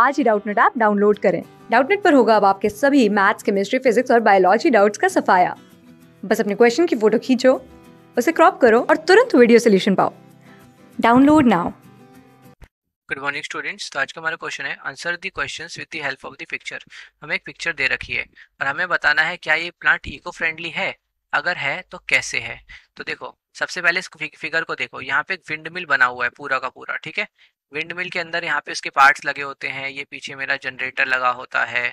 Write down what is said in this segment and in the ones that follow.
आज ही Doubtnut app download करें डाउटनेट पर होगा अब आपके सभी मैथ्स केमिस्ट्री फिजिक्स और बायोलॉजी डाउट्स का सफाया बस अपने क्वेश्चन की फोटो खींचो उसे क्रॉप करो और तुरंत वीडियो सोल्यूशन पाओ download now good morning students तो आज का हमारा क्वेश्चन है answer the questions with the help of the picture हमें एक पिक्चर दे रखी है और हमें बताना है क्या ये प्लांट इको फ्रेंडली है अगर है तो कैसे है तो देखो सबसे पहले इस फिगर को देखो यहाँ पे एक विंड मिल बना हुआ है पूरा का पूरा ठीक है विंड मिल के अंदर यहाँ पे उसके पार्ट्स लगे होते हैं ये पीछे मेरा जनरेटर लगा होता है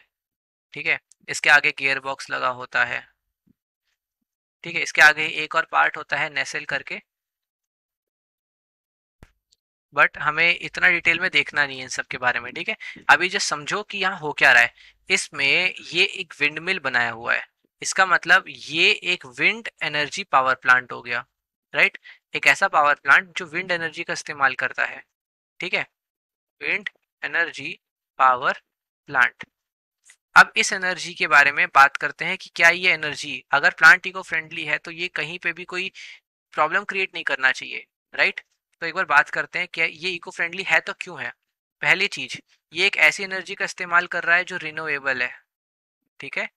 ठीक है इसके आगे गियर बॉक्स लगा होता है ठीक है इसके आगे एक और पार्ट होता है नेसेल करके बट हमें इतना डिटेल में देखना नहीं है इन सब के बारे में ठीक है अभी जस्ट समझो कि यहाँ हो क्या रहा है इसमें ये एक विंड मिल बनाया हुआ है इसका मतलब ये एक विंड एनर्जी पावर प्लांट हो गया राइट एक ऐसा पावर प्लांट जो विंड एनर्जी का इस्तेमाल करता है ठीक है विंड एनर्जी पावर प्लांट अब इस एनर्जी के बारे में बात करते हैं कि क्या ये एनर्जी अगर प्लांट इको फ्रेंडली है तो ये कहीं पे भी कोई प्रॉब्लम क्रिएट नहीं करना चाहिए राइट तो एक बार बात करते हैं क्या ये इको फ्रेंडली है तो क्यों है पहली चीज ये एक ऐसी एनर्जी का इस्तेमाल कर रहा है जो रिनोवेबल है ठीक है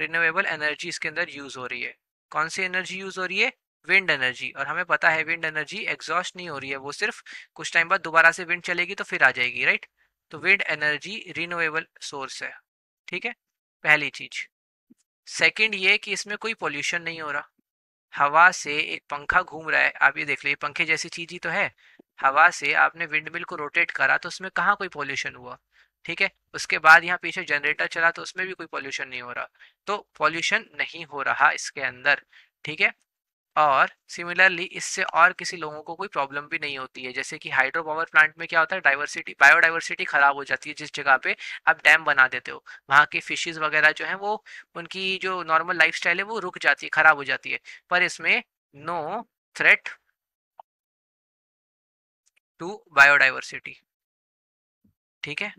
रिन्यूएबल एनर्जी इसके अंदर यूज़ हो रही है कौन सी एनर्जी यूज़ हो रही है विंड एनर्जी और हमें पता है विंड एनर्जी एग्जॉस्ट नहीं हो रही है वो सिर्फ कुछ टाइम बाद दोबारा से विंड चलेगी तो फिर आ जाएगी राइट तो विंड एनर्जी रिन्यूएबल सोर्स है ठीक है पहली चीज सेकंड ये कि इसमें कोई पोल्यूशन नहीं हो रहा हवा से एक पंखा घूम रहा है आप ये देख लीजिए पंखे जैसी चीज ही तो है हवा से आपने विंड मिल को रोटेट करा तो उसमें कहाँ कोई पॉल्यूशन हुआ ठीक है उसके बाद यहाँ पीछे जनरेटर चला तो उसमें भी कोई पॉल्यूशन नहीं हो रहा तो पॉल्यूशन नहीं हो रहा इसके अंदर ठीक है और सिमिलरली इससे और किसी लोगों को कोई प्रॉब्लम भी नहीं होती है जैसे कि हाइड्रो पावर प्लांट में क्या होता है डाइवर्सिटी बायोडाइवर्सिटी ख़राब हो जाती है जिस जगह पे आप डैम बना देते हो वहाँ के फिशेज़ वगैरह जो हैं वो उनकी जो नॉर्मल लाइफ है वो रुक जाती है ख़राब हो जाती है पर इसमें नो थ्रेट टू बायोडाइवर्सिटी ठीक है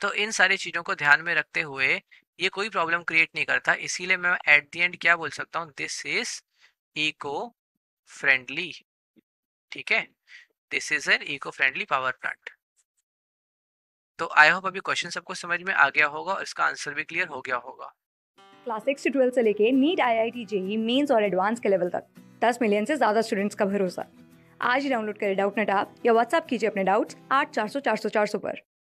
तो इन सारी चीज़ों को ध्यान में रखते हुए ये कोई प्रॉब्लम क्रिएट नहीं करता इसीलिए मैं एट दी एंड क्या बोल सकता हूँ दिस इज इको फ्रेंडली ठीक है this is an eco friendly power plant तो आई होप अभी क्वेश्चन सबको समझ में आ गया होगा और इसका आंसर भी क्लियर हो गया होगा क्लास सिक्स से ट्वेल्थ से लेके NEET I I T JEE mains और एडवांस के लेवल तक दस मिलियन से ज्यादा स्टूडेंट्स का भरोसा आज ही डाउनलोड करें डाउट नेट आप या व्हाट्सअप कीजिए अपने डाउट्स आठ चार सौ चार सौ चार सौ पर